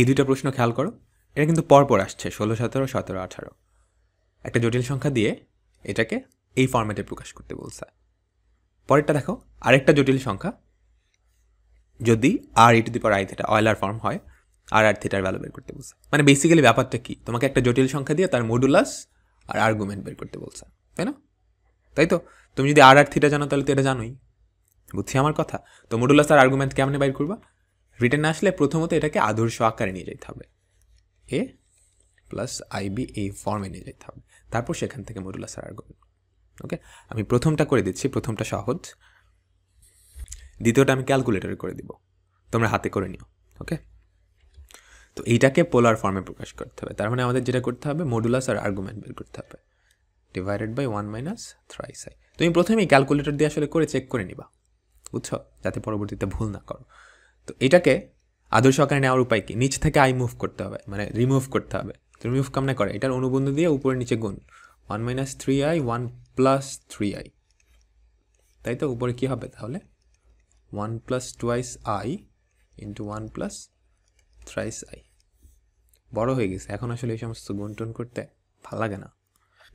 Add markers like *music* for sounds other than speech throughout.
এই দুইটা প্রশ্ন খেয়াল করো এটা কিন্তু পরপর আসছে ষোলো সতেরো সতেরো আঠারো একটা জটিল সংখ্যা দিয়ে এটাকে এই ফর্ম্যাটে প্রকাশ করতে বলছে পরেরটা দেখো আরেকটা জটিল সংখ্যা যদি আর ই পর আই থেটা অয়েলার ফর্ম হয় আর আর থিটার ভ্যালু বের করতে বলছে মানে বেসিক্যালি ব্যাপারটা কি তোমাকে একটা জটিল সংখ্যা দিয়ে তার মডুলাস আর আর্গুমেন্ট বের করতে বলছে তাই না তাই তো তুমি যদি আর আর থিটা জানো তাহলে তো এটা জানোই বুঝছি আমার কথা তো মডুলাস আর আর্গুমেন্ট কেমনে বাইর করবা রিটার্ন আসলে প্রথমত এটাকে আদর্শ আকারে নিয়ে যেতে হবে এ প্লাস আইবি এই ফর্মে নিয়ে যেতে হবে তারপর সেখান থেকে আর আর্গুমেন্ট ওকে আমি প্রথমটা করে দিচ্ছি প্রথমটা সহজ দ্বিতীয়টা আমি ক্যালকুলেটর করে দিব তোমরা হাতে করে নিও ওকে তো এইটাকে পোলার ফর্মে প্রকাশ করতে হবে তার মানে আমাদের যেটা করতে হবে মডুলাস আর আর্গুমেন্ট বের করতে হবে ডিভাইডেড বাই ওয়ান মাইনাস সাই তুমি প্রথমেই ক্যালকুলেটর দিয়ে আসলে করে চেক করে নিবা বুঝছো যাতে পরবর্তীতে ভুল না করো তো এটাকে আদর্শ আকারে নেওয়ার উপায় কী নিচ থেকে আই মুভ করতে হবে মানে রিমুভ করতে হবে তো রিমুভ কামনা করে এটার অনুবন্ধ দিয়ে উপরে নিচে গুণ one minus three i one plus three i তাই তো উপরে কী হবে তাহলে one plus twice i into one plus thrice i বড়ো হয়ে গেছে এখন আসলে এই সমস্ত টুন করতে ভালো লাগে না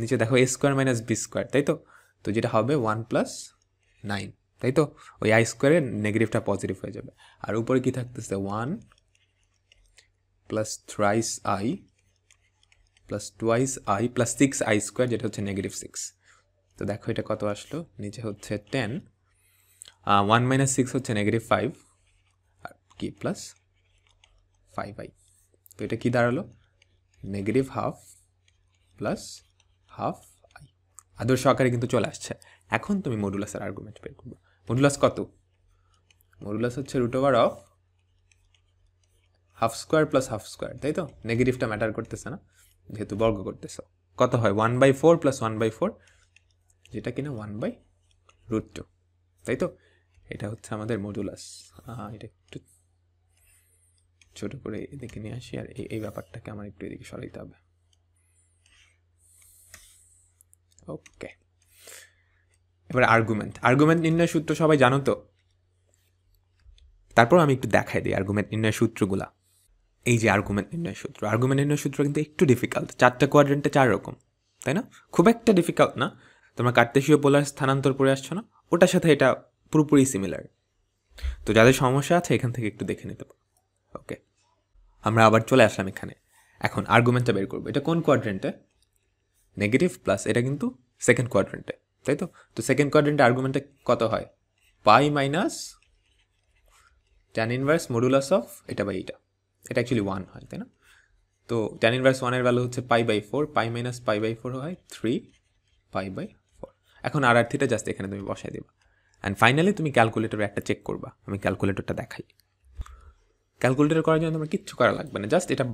নিচে দেখো a square minus b square তাই তো তো যেটা হবে ওয়ান প্লাস নাইন তাই তো ওই আই স্কোয়ারে নেগেটিভটা পজিটিভ হয়ে যাবে আর উপরে কি থাকতেছে one plus thrice i plus twice i plus six i square যেটা হচ্ছে নেগেটিভ সিক্স তো দেখো এটা কত আসলো নিচে হচ্ছে টেন ওয়ান মাইনাস সিক্স হচ্ছে নেগেটিভ ফাইভ আর কি প্লাস ফাইভ আই তো এটা কি দাঁড়ালো negative half plus half i আদর্শ আকারে কিন্তু চলে আসছে এখন তুমি মডুলাসের আর্গুমেন্ট বের করবো মডুলাস কত মডুলাস হচ্ছে root over of half square plus half square তাই তো নেগেটিভটা ম্যাটার করতেছে না যেহেতু বর্গ করতেছ কত হয় one by four plus one by four যেটা কিনা ওয়ান বাই রুট টু তাই তো এটা হচ্ছে আমাদের মডুলাস এটা একটু ছোটো করে এদিকে নিয়ে আসি আর এই ব্যাপারটাকে আমার একটু এদিকে সরাইতে হবে ওকে এবার আর্গুমেন্ট আর্গুমেন্ট নির্ণয় সূত্র সবাই জানো তো তারপর আমি একটু দেখাই দিই আর্গুমেন্ট নির্ণয় সূত্রগুলা এই যে আর্গুমেন্ট নির্ণয় সূত্র আর্গুমেন্ট নির্ণয় সূত্র কিন্তু একটু ডিফিকাল্ট চারটা কোয়াড্রেন্টে চার রকম তাই না খুব একটা ডিফিকাল্ট না তোমরা কার্তেশীয় পোলার স্থানান্তর পড়ে আসছো না ওটার সাথে এটা পুরোপুরি সিমিলার তো যাদের সমস্যা আছে এখান থেকে একটু দেখে নিতে ওকে আমরা আবার চলে আসলাম এখানে এখন আর্গুমেন্টটা বের করবো এটা কোন কোয়াড্রেন্টে নেগেটিভ প্লাস এটা কিন্তু সেকেন্ড কোয়াড্রেন্টে তাই তো তো সেকেন্ড কোয়াড্রেন্টের আর্গুমেন্টটা কত হয় pi minus tan inverse modulus of এটা বাই এটা এটা অ্যাকচুয়ালি ওয়ান হয় তাই না তো ট্যান ইনভার্স ওয়ানের ভ্যালু হচ্ছে pi by four pi minus pi by four হয় থ্রি পাই বাই ফোর এখন আর আর থিটা জাস্ট এখানে তুমি বসাই দেবা অ্যান্ড ফাইনালি তুমি ক্যালকুলেটরে একটা চেক করবা আমি ক্যালকুলেটরটা দেখাই ক্যালকুলেটর করার জন্য তোমার কিচ্ছু করা লাগবে না জাস্ট এটা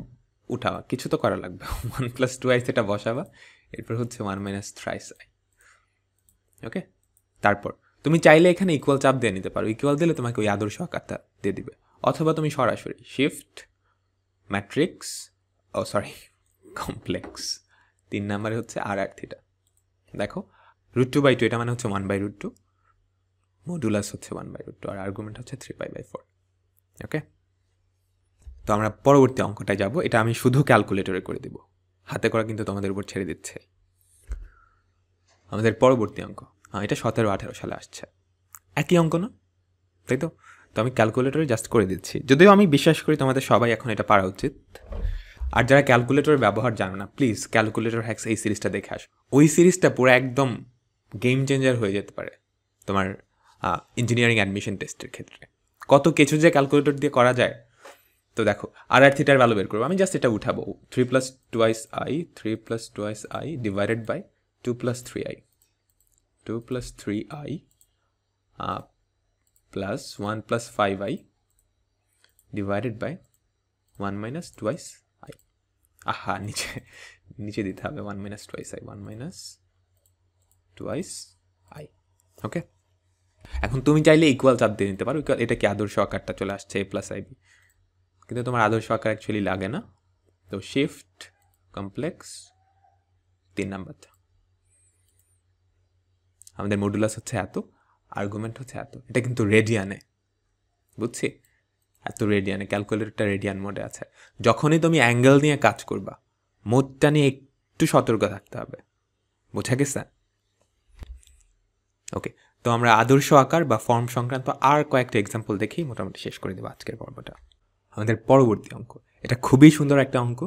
উঠাবা কিছু তো করা লাগবে ওয়ান প্লাস টু আইস এটা বসাবা এরপর হচ্ছে one minus thrice i okay তারপর তুমি চাইলে এখানে ইকুয়াল চাপ দিয়ে নিতে পারো ইকুয়াল দিলে তোমাকে ওই আদর্শ আকারটা দিয়ে দিবে অথবা তুমি সরাসরি শিফট ম্যাট্রিক্স ও সরি কমপ্লেক্স তিন নাম্বারে হচ্ছে আর আর থিটা দেখো রুট টু বাই টু এটা মানে হচ্ছে one by root two modulus হচ্ছে ওয়ান বাই রুট টু আর আর্গুমেন্ট হচ্ছে three by by four okay তো আমরা পরবর্তী অঙ্কটায় যাব এটা আমি শুধু ক্যালকুলেটরে করে দেবো হাতে করা কিন্তু তোমাদের উপর ছেড়ে দিচ্ছে আমাদের পরবর্তী অঙ্ক হ্যাঁ এটা সতেরো আঠেরো সালে আসছে একই অঙ্ক না তাই তো তো আমি ক্যালকুলেটরে জাস্ট করে দিচ্ছি যদিও আমি বিশ্বাস করি তোমাদের সবাই এখন এটা পারা উচিত আর যারা ক্যালকুলেটর ব্যবহার জানো না প্লিজ ক্যালকুলেটর হ্যাক্স এই সিরিজটা দেখে আস ওই সিরিজটা পুরো একদম গেম চেঞ্জার হয়ে যেতে পারে তোমার ইঞ্জিনিয়ারিং অ্যাডমিশন টেস্টের ক্ষেত্রে কত কিছু যে ক্যালকুলেটর দিয়ে করা যায় তো দেখো আর আর থিটার ভ্যালু বের করবো আমি জাস্ট এটা উঠাবো three plus twice i three plus twice i divided by 2 plus 3i. 2 plus 3i uh, plus 1 plus 5i divided by 1 minus twice i. aha *laughs* niche niche দিতে হবে 1 minus twice i. 1 minus twice i. okay এখন তুমি চাইলে equal চাপ দিয়ে নিতে পারো equal এটা কি আদর্শ আকারটা চলে আসছে এ প্লাস আইবি কিন্তু তোমার আদর্শ আকার অ্যাকচুয়ালি লাগে না তো শিফট কমপ্লেক্স তিন নাম্বারটা আমাদের মডুলাস হচ্ছে এত আর্গুমেন্ট হচ্ছে এত এটা কিন্তু রেডিয়ানে বুঝছি এত রেডিয়ানে ক্যালকুলেটরটা রেডিয়ান মোডে আছে যখনই তুমি অ্যাঙ্গেল নিয়ে কাজ করবা মোডটা নিয়ে একটু সতর্ক থাকতে হবে বোঝা গেছে ওকে তো আমরা আদর্শ আকার বা ফর্ম সংক্রান্ত আর কয়েকটা এক্সাম্পল দেখেই মোটামুটি শেষ করে দেবো আজকের পর্বটা আমাদের পরবর্তী অঙ্ক এটা খুবই সুন্দর একটা অঙ্ক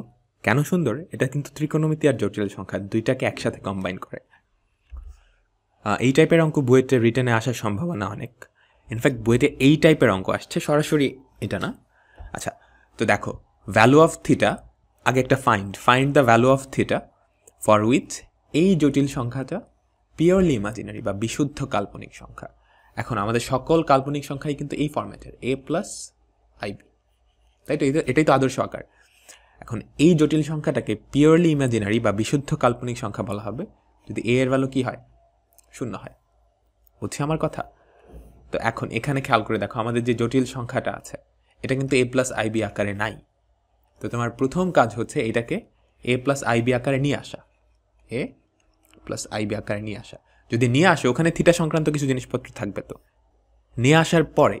কেন সুন্দর এটা কিন্তু ত্রিকোণমিতি আর জটিল সংখ্যা দুইটাকে একসাথে কম্বাইন করে এই টাইপের অঙ্ক বইয়েতে রিটার্নে আসার সম্ভাবনা অনেক ইনফ্যাক্ট বইতে এই টাইপের অঙ্ক আসছে সরাসরি এটা না আচ্ছা তো দেখো ভ্যালু অফ থিটা আগে একটা find find the value of theta for with এই জটিল সংখ্যাটা পিওরলি ইমাজিনারি বা বিশুদ্ধ কাল্পনিক সংখ্যা এখন আমাদের সকল কাল্পনিক সংখ্যাই কিন্তু এই ফর্ম্যাটের এ প্লাস আইবি তাই তো এটাই তো আদর্শ আকার এখন এই জটিল সংখ্যাটাকে পিওরলি ইমাজিনারি বা বিশুদ্ধ কাল্পনিক সংখ্যা বলা হবে যদি এ এর ভ্যালু কী হয় শূন্য হয় বুঝছি আমার কথা তো এখন এখানে খেয়াল করে দেখো আমাদের যে জটিল সংখ্যাটা আছে এটা কিন্তু এ প্লাস আইবি আকারে নাই তো তোমার প্রথম কাজ হচ্ছে এটাকে এ প্লাস আইবি আকারে নিয়ে আসা এ প্লাস আইবি আকারে নিয়ে আসা যদি নিয়ে আসে ওখানে থিটা সংক্রান্ত কিছু জিনিসপত্র থাকবে তো নিয়ে আসার পরে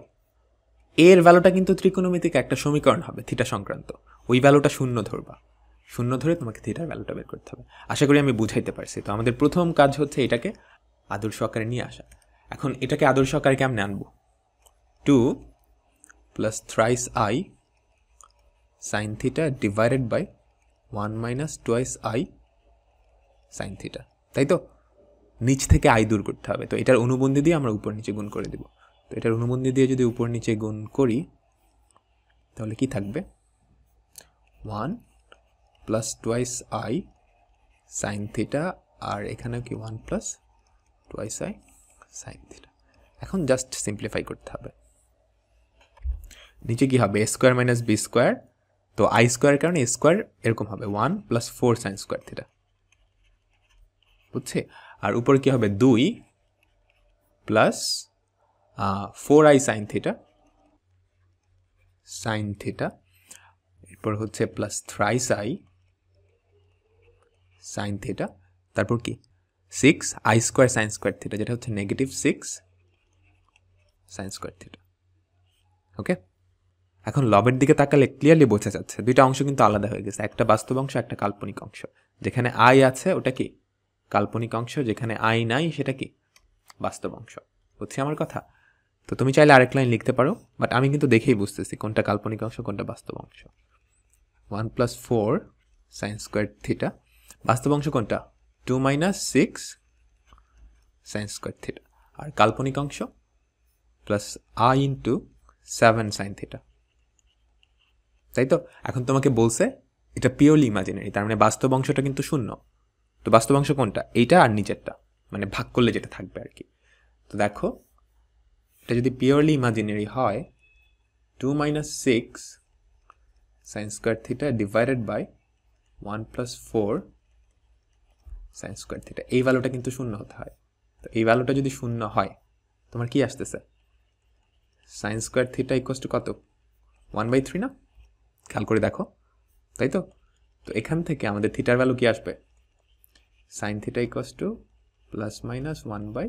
এর ভ্যালুটা কিন্তু ত্রিকোণমিতিক একটা সমীকরণ হবে থিটা সংক্রান্ত ওই ভ্যালুটা শূন্য ধরবা শূন্য ধরে তোমাকে থিটার ভ্যালুটা বের করতে হবে আশা করি আমি বুঝাইতে পারছি তো আমাদের প্রথম কাজ হচ্ছে এটাকে আদর্শ আকারে নিয়ে আসা এখন এটাকে আদর্শ আকারে কেমনে আনবো two plus thrice i sine theta divided by one minus twice i sine theta তাই তো নিচ থেকে আই দূর করতে হবে তো এটার অনুবন্ধী দিয়ে আমরা উপর নিচে গুণ করে দেব তো এটার অনুবন্ধী দিয়ে যদি উপর নিচে গুণ করি তাহলে কি থাকবে one plus twice i sine theta আর এখানেও কি one plus twice i sine theta এখন জাস্ট সিম্পলিফাই করতে হবে নিচে কি হবে a square minus b square তো আই স্কোয়ারের কারণে এ স্কোয়ার এরকম হবে one plus four sine square theta বুঝছে আর উপর কি হবে দুই plus four i sine theta sine theta এরপর হচ্ছে plus thrice i sine theta তারপর কি six i square sine square theta যেটা হচ্ছে negative six sine square theta okay এখন লবের দিকে তাকালে ক্লিয়ারলি বোঝা যাচ্ছে দুইটা অংশ কিন্তু আলাদা হয়ে গেছে একটা বাস্তব অংশ একটা কাল্পনিক অংশ যেখানে আই আছে ওটা কি কাল্পনিক অংশ যেখানে আই নাই সেটা কি বাস্তব অংশ বুঝছি আমার কথা তো তুমি চাইলে আরেক লাইন লিখতে পারো বাট আমি কিন্তু দেখেই বুঝতেছি কোনটা কাল্পনিক অংশ কোনটা বাস্তব অংশ one plus four sine square theta বাস্তব অংশ কোনটা two minus six sine square theta আর কাল্পনিক অংশ plus i into seven sine theta তাই তো এখন তোমাকে বলছে এটা পিওরলি ইমাজিনারি তার মানে বাস্তব অংশটা কিন্তু শূন্য তো বাস্তব অংশ কোনটা এইটা আর নিচেরটা মানে ভাগ করলে যেটা থাকবে আর কি তো দেখো এটা যদি পিওরলি ইমাজিনারি হয় two minus six sine square theta divided by one plus four sine square theta এই ভ্যালুটা কিন্তু শূন্য হতে হয় তো এই ভ্যালুটা যদি শূন্য হয় তোমার কি আসতেছে sine square theta equals to কত ওয়ান বাই থ্রি না খেয়াল করে দেখো তাই তো তো এখান থেকে আমাদের থিটার ভ্যালু কি আসবে sine theta equals to plus minus one by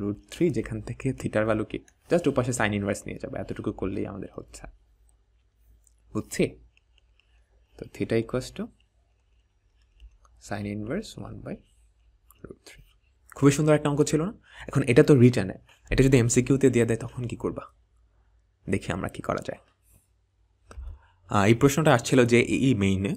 root three যেখান থেকে থিটার ভ্যালু কি জাস্ট ওপাশে সাইন ইনভার্স নিয়ে যাবে এতটুকু করলেই আমাদের হচ্ছে বুঝছি তো theta equals to sine inverse one by root three খুবই সুন্দর একটা অঙ্ক ছিল না এখন এটা তো রিটার্নে এটা যদি এমসিকিউতে দেওয়া দেয় তখন কি করবা দেখি আমরা কি করা যায় এই প্রশ্নটা আসছিল যে এই মেইনে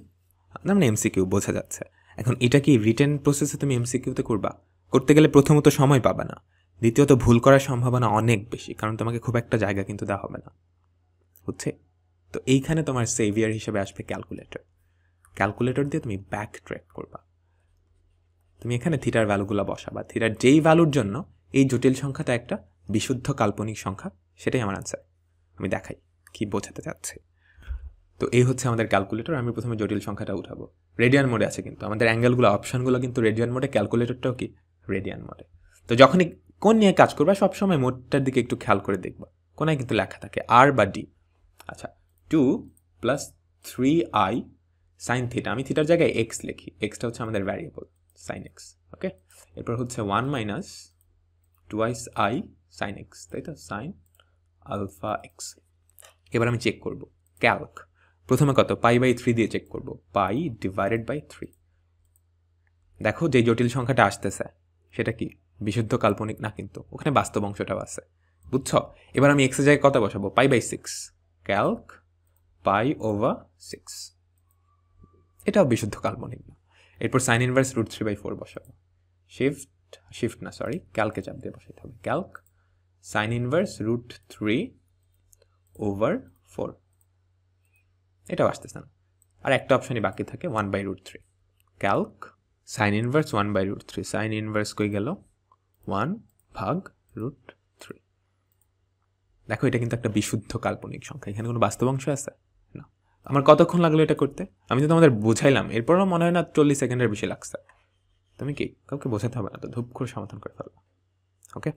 তার মানে এমসিকিউ বোঝা যাচ্ছে এখন এটা কি রিটার্ন প্রসেসে তুমি এমসিকিউতে করবা করতে গেলে প্রথমত সময় পাবে না দ্বিতীয়ত ভুল করার সম্ভাবনা অনেক বেশি কারণ তোমাকে খুব একটা জায়গা কিন্তু দেওয়া হবে না হচ্ছে তো এইখানে তোমার সেভিয়ার হিসেবে আসবে ক্যালকুলেটর ক্যালকুলেটর দিয়ে তুমি ব্যাক ট্র্যাক করবা তুমি এখানে থিটার ভ্যালুগুলো বসাবা থিটার যেই ভ্যালুর জন্য এই জটিল সংখ্যাটা একটা বিশুদ্ধ কাল্পনিক সংখ্যা সেটাই আমার আনসার আমি দেখাই কি বোঝাতে চাচ্ছি তো এই হচ্ছে আমাদের ক্যালকুলেটর আমি প্রথমে জটিল সংখ্যাটা উঠাবো রেডিয়ান মোডে আছে কিন্তু আমাদের অ্যাঙ্গেলগুলো অপশানগুলো কিন্তু রেডিয়ান মোডে ক্যালকুলেটরটাও কি রেডিয়ান মোডে তো যখনই কোন নিয়ে কাজ করবা সবসময় মোডটার দিকে একটু খেয়াল করে দেখবা কোনায় কিন্তু লেখা থাকে আর বা ডি আচ্ছা two plus three i sine theta আমি থিটার জায়গায় এক্স লিখি এক্সটা হচ্ছে আমাদের ভ্যারিয়েবল সাইন এক্স ওকে এরপর হচ্ছে one minus twice i sine x তাই তো সাইন আলফা এক্স এবার আমি চেক করব ক্যালক প্রথমে কত পাই বাই থ্রি দিয়ে চেক করব পাই ডিভাইডেড বাই থ্রি দেখো যে জটিল সংখ্যাটা আসতেছে সেটা কি বিশুদ্ধ কাল্পনিক না কিন্তু ওখানে বাস্তব অংশটাও আছে বুঝছ এবার আমি এক্সের জায়গায় কত বসাবো pi by six calc pi over six এটাও বিশুদ্ধ কাল্পনিক না এরপর sine inverse root three by four বসাবো শিফট শিফট না সরি ক্যালকে চাপ দিয়ে বসাইতে হবে calc sine inverse root three over four এটাও আসতেছে না আর একটা অপশানই বাকি থাকে one by root three calc sine inverse one by root three sine inverse কই গেল ওয়ান ভাগ রুট থ্রি দেখো এটা কিন্তু একটা বিশুদ্ধ কাল্পনিক সংখ্যা এখানে কোনো বাস্তব অংশ আছে আমার কতক্ষণ লাগলো এটা করতে আমি তো তোমাদের বোঝাইলাম এরপরও মনে হয় না চল্লিশ সেকেন্ডের বেশি লাগছে তুমি কি কাউকে বোঝাতে হবে না তো ধূপ করে সমাধান করে ফেলবো ওকে